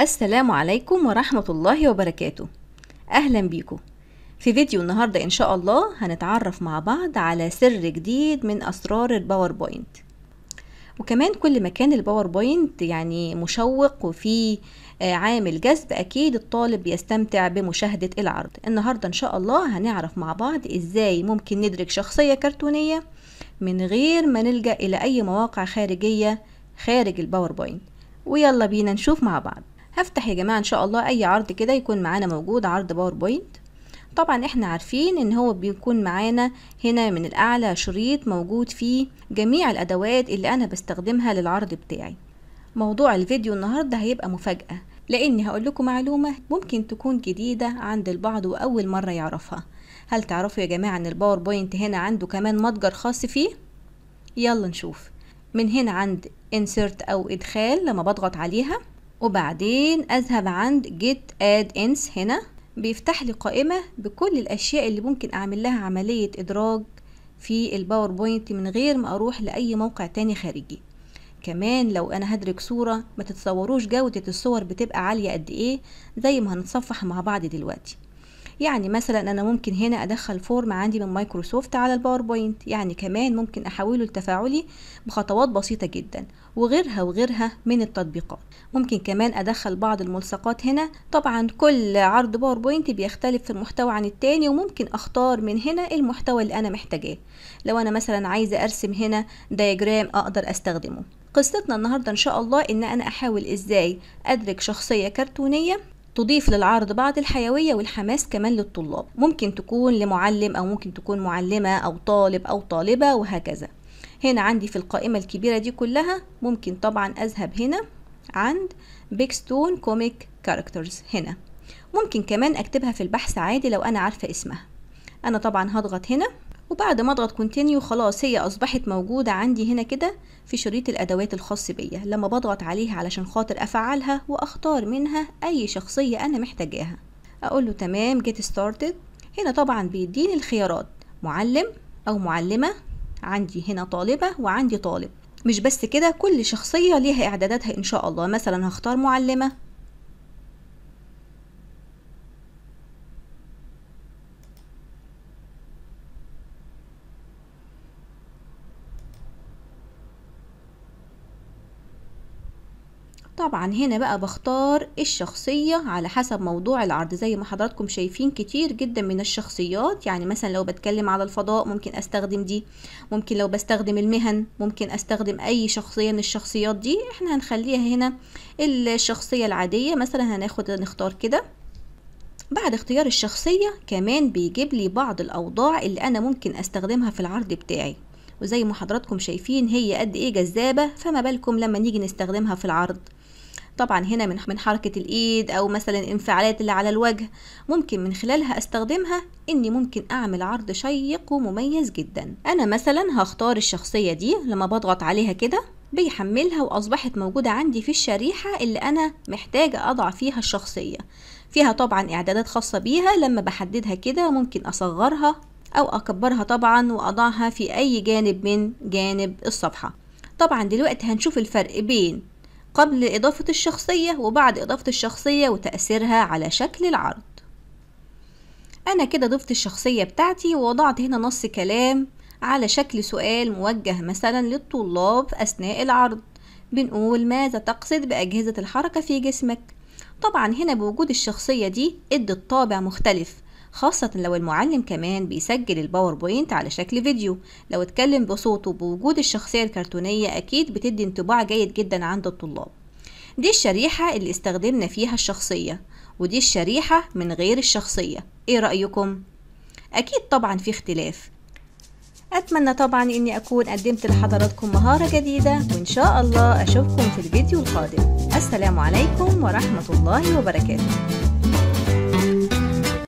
السلام عليكم ورحمة الله وبركاته أهلا بيكم في فيديو النهاردة إن شاء الله هنتعرف مع بعض على سر جديد من أسرار الباوربوينت وكمان كل ما كان الباوربوينت يعني مشوق وفيه آه، عامل جذب أكيد الطالب بيستمتع بمشاهدة العرض النهاردة إن شاء الله هنعرف مع بعض إزاي ممكن ندرك شخصية كرتونية من غير ما نلجأ إلى أي مواقع خارجية خارج الباوربوينت ويلا بينا نشوف مع بعض افتح يا جماعه ان شاء الله اي عرض كده يكون معانا موجود عرض باوربوينت طبعا احنا عارفين ان هو بيكون معانا هنا من الاعلى شريط موجود فيه جميع الادوات اللي انا بستخدمها للعرض بتاعي موضوع الفيديو النهارده هيبقى مفاجاه لاني هقول لكم معلومه ممكن تكون جديده عند البعض واول مره يعرفها هل تعرفوا يا جماعه ان الباوربوينت هنا عنده كمان متجر خاص فيه يلا نشوف من هنا عند انسرت او ادخال لما بضغط عليها وبعدين أذهب عند get add ins هنا بيفتح لي قائمة بكل الأشياء اللي ممكن أعمل لها عملية إدراج في الباوربوينت من غير ما أروح لأي موقع تاني خارجي كمان لو أنا هدرج صورة ما تتصوروش جودة الصور بتبقى عالية قد إيه زي ما هنتصفح مع بعض دلوقتي يعني مثلا انا ممكن هنا ادخل فورم عندي من مايكروسوفت على الباوربوينت يعني كمان ممكن احوله لتفاعلي بخطوات بسيطه جدا وغيرها وغيرها من التطبيقات ممكن كمان ادخل بعض الملصقات هنا طبعا كل عرض باوربوينت بيختلف في المحتوى عن التاني وممكن اختار من هنا المحتوى اللي انا محتاجاه لو انا مثلا عايزه ارسم هنا دياجرام اقدر استخدمه قصتنا النهارده ان شاء الله ان انا احاول ازاي ادرك شخصيه كرتونيه تضيف للعرض بعض الحيوية والحماس كمان للطلاب ممكن تكون لمعلم أو ممكن تكون معلمة أو طالب أو طالبة وهكذا هنا عندي في القائمة الكبيرة دي كلها ممكن طبعا أذهب هنا عند بيكستون كوميك كاركترز هنا ممكن كمان أكتبها في البحث عادي لو أنا عارفة اسمها أنا طبعا هضغط هنا وبعد ما اضغط كونتينيو خلاص هي اصبحت موجودة عندي هنا كده في شريط الادوات الخاص بيا لما بضغط عليها علشان خاطر افعلها واختار منها اي شخصية انا محتاجاها اقول له تمام جيت ستارتد هنا طبعا بيديني الخيارات معلم او معلمة عندي هنا طالبة وعندي طالب مش بس كده كل شخصية ليها اعداداتها ان شاء الله مثلا هختار معلمة طبعا هنا بقى بختار الشخصية على حسب موضوع العرض زي ما حضراتكم شايفين كتير جدا من الشخصيات يعني مثلا لو بتكلم على الفضاء ممكن استخدم دي ممكن لو بستخدم المهن ممكن استخدم اي شخصية من الشخصيات دي احنا هنخليها هنا الشخصية العادية مثلا هناخد نختار كده بعد اختيار الشخصية كمان بيجيب لي بعض الأوضاع اللي أنا ممكن أستخدمها في العرض بتاعي وزي ما حضراتكم شايفين هي قد إيه جذابة فما بالكم لما نيجي نستخدمها في العرض طبعا هنا من حركة الإيد أو مثلا الانفعالات اللي على الوجه ممكن من خلالها أستخدمها إني ممكن أعمل عرض شيق ومميز جدا أنا مثلا هختار الشخصية دي لما بضغط عليها كده بيحملها وأصبحت موجودة عندي في الشريحة اللي أنا محتاجة أضع فيها الشخصية فيها طبعا إعدادات خاصة بيها لما بحددها كده ممكن أصغرها أو أكبرها طبعا وأضعها في أي جانب من جانب الصفحة طبعا دلوقتي هنشوف الفرق بين قبل إضافة الشخصية وبعد إضافة الشخصية وتأثيرها على شكل العرض أنا كده ضفت الشخصية بتاعتي ووضعت هنا نص كلام على شكل سؤال موجه مثلا للطلاب أثناء العرض بنقول ماذا تقصد بأجهزة الحركة في جسمك؟ طبعا هنا بوجود الشخصية دي ادت طابع مختلف خاصة لو المعلم كمان بيسجل الباوربوينت على شكل فيديو لو اتكلم بصوته بوجود الشخصية الكرتونية أكيد بتدي انطباع جيد جدا عند الطلاب دي الشريحة اللي استخدمنا فيها الشخصية ودي الشريحة من غير الشخصية ايه رأيكم؟ أكيد طبعا في اختلاف أتمنى طبعا أني أكون قدمت لحضراتكم مهارة جديدة وإن شاء الله أشوفكم في الفيديو القادم السلام عليكم ورحمة الله وبركاته